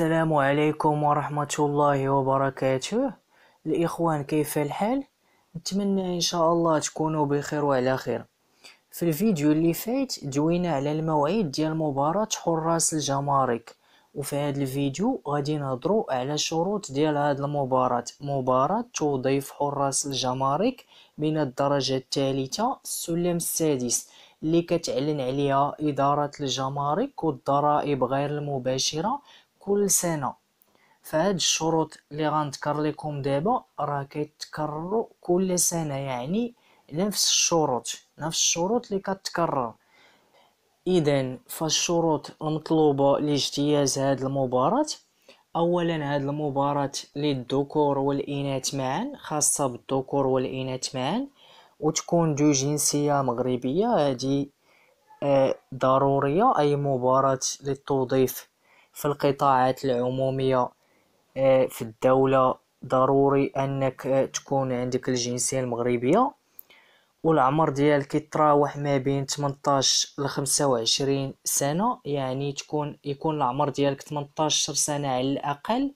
السلام عليكم ورحمة الله وبركاته الإخوان كيف الحال؟ نتمنى إن شاء الله تكونوا بخير وعلى خير في الفيديو اللي فات دوينا على الموعد ديال مباراة حراس الجمارك وفي هذا الفيديو غادي نهضروا على شروط ديال هذه المباراة مباراة توظيف حراس الجمارك من الدرجة الثالثة السلم السادس اللي كتعلن عليها إدارة الجمارك والضرائب غير المباشرة كل سنه فهاد الشروط اللي غنذكر لكم دابا راه كيتكرروا كل سنه يعني نفس الشروط نفس الشروط اللي كتكرر اذا فالشروط المطلوبه لاجتياز هاد المباراه اولا هاد المباراه للذكور والاناث معا خاصه بالذكور والاناث معا وتكون دو جنسيه مغربيه هذه آه، ضروريه اي مباراه للتوظيف في القطاعات العمومية آه، في الدولة ضروري انك آه، تكون عندك الجنسية المغربية والعمر ديالك يتراوح ما بين 18 ل 25 سنة يعني تكون يكون العمر ديالك 18 سنة على الأقل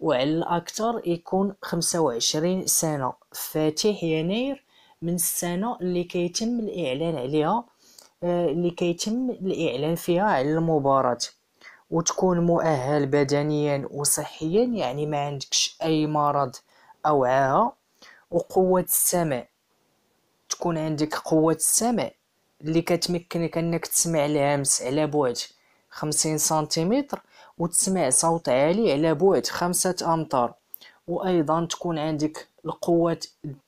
وعلى الأكثر يكون 25 سنة فاتح يناير من السنة اللي كيتم الإعلان عليها آه، اللي كيتم الإعلان فيها على المباراة وتكون مؤهل بدنيا وصحيا يعني ما عندكش اي مرض او عاهه وقوه السمع تكون عندك قوه السمع اللي كتمكنك انك تسمع الهمس على بعد خمسين سنتيمتر وتسمع صوت عالي على بعد خمسة أمتار وأيضا تكون عندك القوة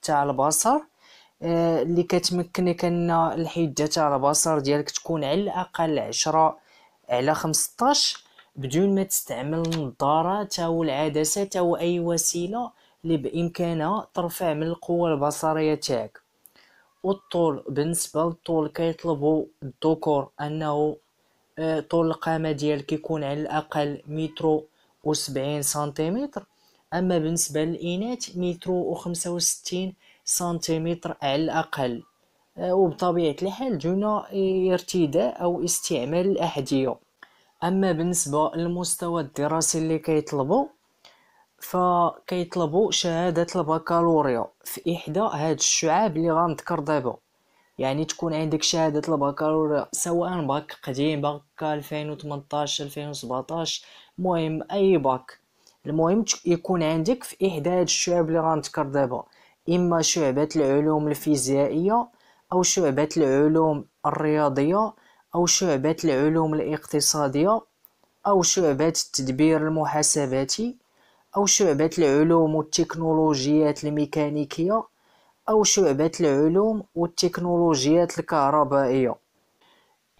تاع البصر آه، اللي كتمكنك ان الحده تاع البصر ديالك تكون على الاقل عشرة على 15 بدون ما تستعمل النظارة أو العدسات أو أي وسيلة اللي بإمكانها ترفع من القوة البصرية تاعك والطول بالنسبة للطول كيطلبوا الذكور أنه آه، طول القامة ديالك يكون على الأقل مترو وسبعين سنتيمتر أما بالنسبة للإناث مترو وخمسة وستين سنتيمتر على الأقل وبطبيعة الحال دون ارتداء أو استعمال الأحذية أما بالنسبة للمستوى الدراسي اللي كيطلبوا فكيطلبوا شهادة البكالوريا في إحدى هاد الشعاب اللي غنذكر دابا يعني تكون عندك شهادة البكالوريا سواء باك قديم باك 2018 2017 المهم أي باك المهم يكون عندك في إحدى هاد الشعاب اللي غنذكر دابا إما شعبة العلوم الفيزيائية أو شعبة العلوم الرياضية أو شعبة العلوم الاقتصادية أو شعبة التدبير المحاسباتي أو شعبة العلوم والتكنولوجيات الميكانيكية أو شعبة العلوم والتكنولوجيات الكهربائية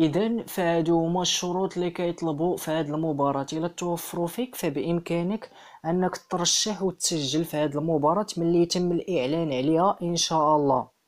إذا فهادو هما الشروط اللي كيطلبوا في هاد المباراة إلا توفروا فيك فبإمكانك أنك ترشح وتسجل في هاد المباراة ملي يتم الإعلان عليها إن شاء الله